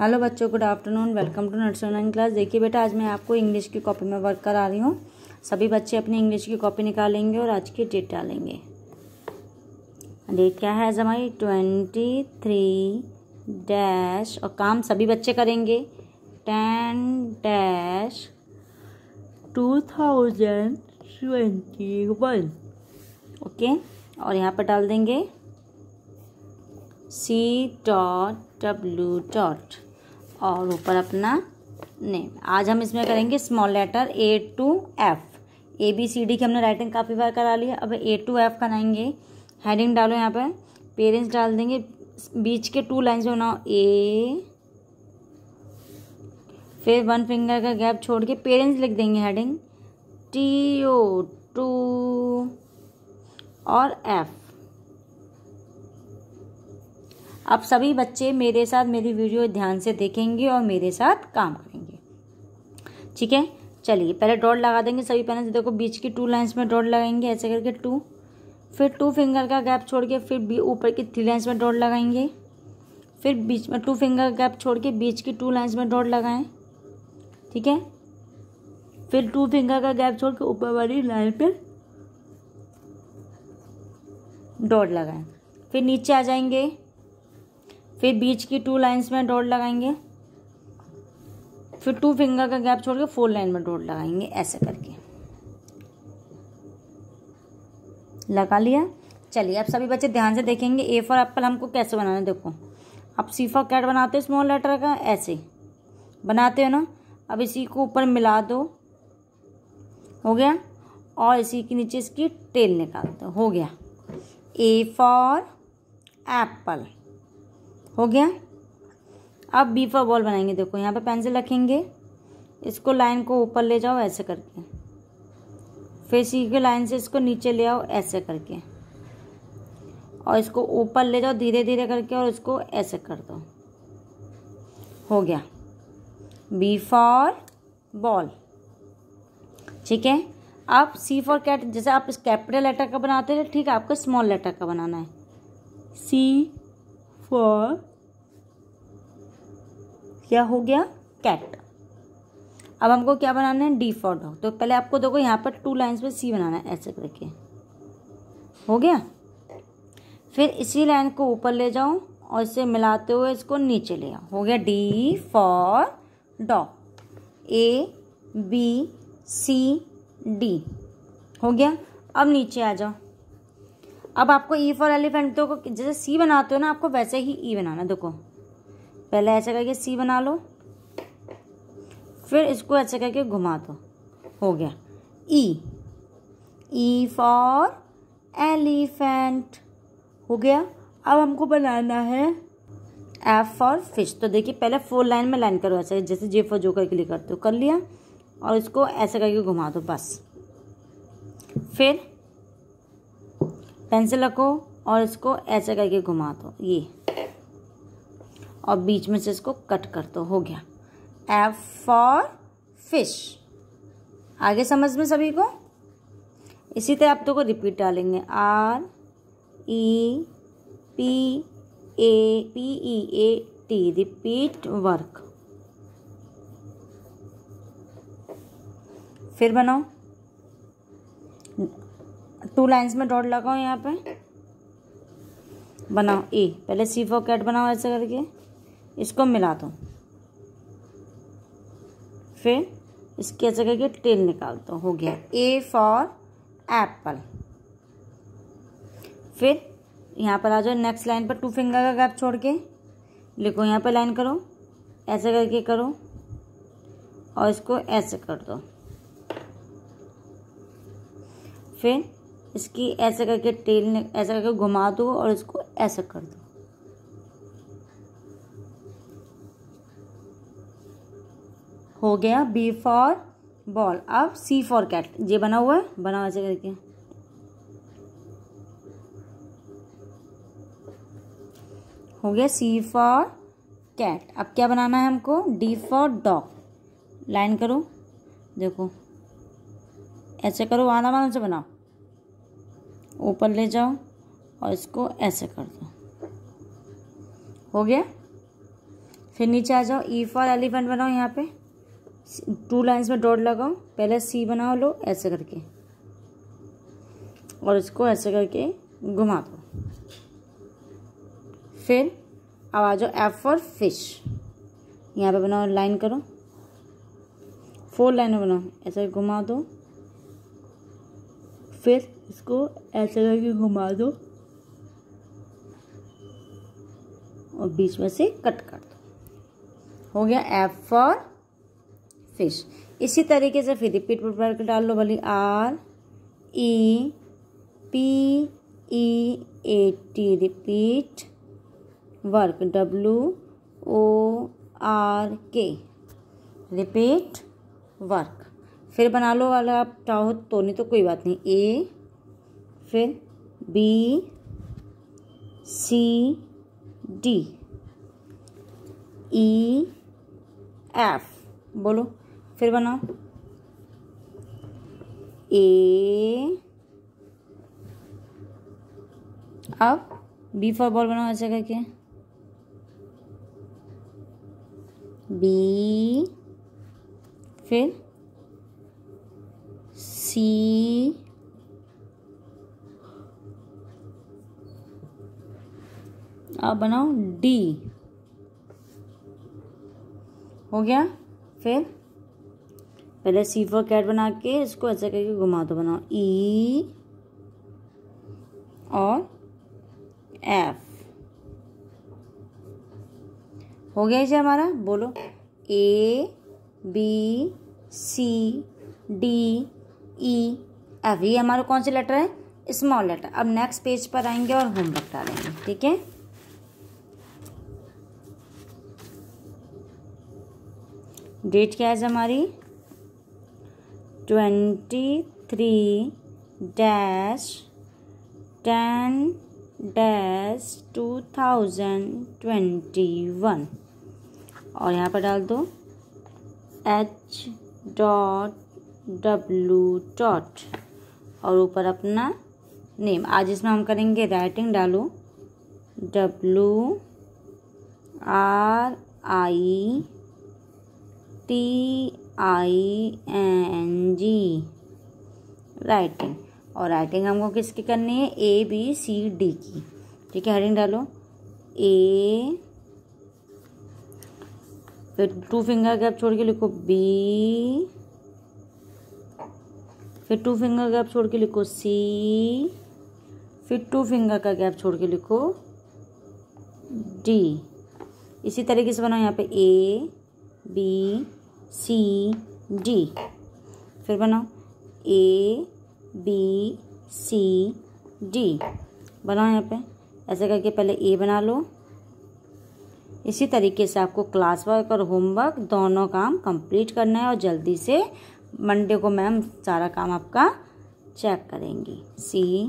hello बच्चों good afternoon welcome to nurse online class देखिए बेटा आज मैं आपको इंग्लिश की कॉपी में वर्क करा रही हूँ सभी बच्चे अपनी इंग्लिश की कॉपी निकालेंगे और आज की डेट डालेंगे डेट क्या है आज हमारी ट्वेंटी थ्री डैश और काम सभी बच्चे करेंगे ten dash two thousand twenty one okay और यहाँ पर डाल देंगे सी डॉट डब्ल्यू डॉट और ऊपर अपना नेम आज हम इसमें करेंगे small letter A to F A B C D की हमने राइटिंग काफ़ी बार करा ली है अब ए टू एफ कराएंगे हेडिंग डालो यहाँ पर पेरेंट्स डाल देंगे बीच के टू लाइन्स में बनाओ ए फिर वन फिंगर का गैप छोड़ के पेरेंट्स लिख देंगे हेडिंग टी ओ टू और एफ़ अब सभी बच्चे मेरे साथ मेरी वीडियो ध्यान से देखेंगे और मेरे साथ काम करेंगे ठीक है चलिए पहले डॉट लगा देंगे सभी पहले देखो बीच की टू लाइन्स में डॉट लगाएंगे ऐसे करके टू फिर टू फिंगर का गैप छोड़ के फिर ऊपर की थ्री लाइन्स में डॉट लगाएंगे फिर बीच में टू फिंगर गैप छोड़ के बीच की टू लाइन्स में डॉट लगाएं ठीक है फिर टू फिंगर का गैप छोड़ के ऊपर वाली लाइन पर डॉट लगाएं फिर नीचे आ जाएंगे फिर बीच की टू लाइंस में डॉट लगाएंगे फिर टू फिंगर का गैप छोड़ के फोर लाइन में डॉट लगाएंगे ऐसे करके लगा लिया चलिए अब सभी बच्चे ध्यान से देखेंगे ए फॉर एप्पल हमको कैसे बनाना देखो आप सीफा कैट बनाते हो स्मॉल लेटर का ऐसे बनाते हो ना अब इसी को ऊपर मिला दो हो गया और इसी के नीचे इसकी टेल निकाल दो हो गया ए फॉर एप्पल हो गया अब बीफा बॉल बनाएंगे देखो यहाँ पे पेंसिल रखेंगे इसको लाइन को ऊपर ले जाओ ऐसे करके फिर के लाइन से इसको नीचे ले आओ ऐसे करके और इसको ऊपर ले जाओ धीरे धीरे करके और इसको ऐसे कर दो हो गया बी फॉर बॉल ठीक है आप सी फॉर कैट जैसे आप इस कैपिटल लेटर का बनाते थे ठीक है आपको स्मॉल लेटर का बनाना है सी फॉर क्या हो गया कैट अब हमको क्या बनाना है डी फॉर डॉग तो पहले आपको देखो यहाँ पर टू लाइन्स पर सी बनाना है ऐसे करके हो गया फिर इसी लाइन को ऊपर ले जाओ और इसे मिलाते हुए इसको नीचे ले आओ हो गया D for dog A B C D हो गया अब नीचे आ जाओ अब आपको ई फॉर एलिफेंट तो जैसे सी बनाते हो ना आपको वैसे ही ई e बनाना देखो पहले ऐसा करके सी बना लो फिर इसको ऐसे करके घुमा दो हो गया ई ई फॉर एलिफेंट हो गया अब हमको बनाना है एफ फॉर फिश तो देखिए पहले फोर लाइन में लाइन करो ऐसे जैसे जे फॉर जो करके लिए करते हो कर लिया और इसको ऐसे करके घुमा दो बस फिर पेंसिल रखो और इसको ऐसे करके घुमा दो ये और बीच में से इसको कट कर दो हो गया एफ फॉर फिश आगे समझ में सभी को इसी तरह आप तो को रिपीट डालेंगे R E P A P E A T repeat work फिर बनाओ टू लाइंस में डॉट लगाओ यहाँ पे बनाओ ए पहले सी फॉर कैट बनाओ ऐसे करके इसको मिला दो फिर इसके जगह के टेल निकाल दो हो गया ए फॉर एप्पल फिर यहाँ पर आ जाओ नेक्स्ट लाइन पर टू फिंगर का गैप छोड़ के लिखो यहाँ पर लाइन करो ऐसे करके करो और इसको ऐसे कर दो फिर इसकी ऐसे करके टेल ऐसे करके घुमा दो और इसको ऐसे कर दो हो गया बी फॉर बॉल अब सी फॉर कैट ये बना हुआ है बना हुआ ऐसे करके हो गया सी फॉर कैट अब क्या बनाना है हमको डी फॉर डॉग लाइन करो देखो ऐसे करो आना वाना से बनाओ ऊपर ले जाओ और इसको ऐसे कर दो हो गया फिर नीचे आ जाओ ई फॉर एलिफेंट बनाओ यहाँ पे टू लाइंस में डॉट लगाओ पहले सी बनाओ लो ऐसे करके और इसको ऐसे करके घुमा दो फिर अब आ जाओ एफ फॉर फिश यहाँ पे बनाओ लाइन करो फोर लाइन बनाओ ऐसे घुमा दो फिर इसको ऐसे करके घुमा दो और बीच में से कट कर दो हो गया एफ फॉर फिश इसी तरीके से फिर रिपीट प्रिपेयर कर डाल लो बोली R E P E A T repeat work W O R K repeat work फिर बना लो वाला आप चाहो तो नहीं तो कोई बात नहीं ए फिर B C D E F बोलो फिर बनाओ ए अब बी फॉर बॉल बनाओ ऐसे करके बी फिर सी अब बनाओ डी हो गया फिर पहले सी फॉर कैट बना के इसको ऐसा करके घुमा दो बनाओ ई e और एफ हो गया जी हमारा बोलो A B C D E F ये हमारा कौन से लेटर है स्मॉल लेटर अब नेक्स्ट पेज पर आएंगे और होमवर्क डालेंगे ठीक है डेट क्या है हमारी twenty three dash ten dash two thousand twenty one और यहाँ पर डाल दो एच डॉट डब्लू डॉट और ऊपर अपना नेम आज इसमें हम करेंगे राइटिंग डालो W R I T I N G writing और राइटिंग हमको किसकी करनी है ए बी सी डी की ठीक है हेडिंग डालो ए फिर टू फिंगर गैप छोड़ के लिखो बी फिर टू फिंगर गैप छोड़ के लिखो सी फिर टू फिंगर का गैप छोड़ के लिखो डी इसी तरीके से बनाओ यहाँ पे ए बी सी डी फिर बनाओ ए बी सी डी बनाओ यहाँ पे ऐसे करके पहले ए बना लो इसी तरीके से आपको क्लास वर्क और होमवर्क दोनों काम कंप्लीट करना है और जल्दी से मंडे को मैम सारा काम आपका चेक करेंगी सी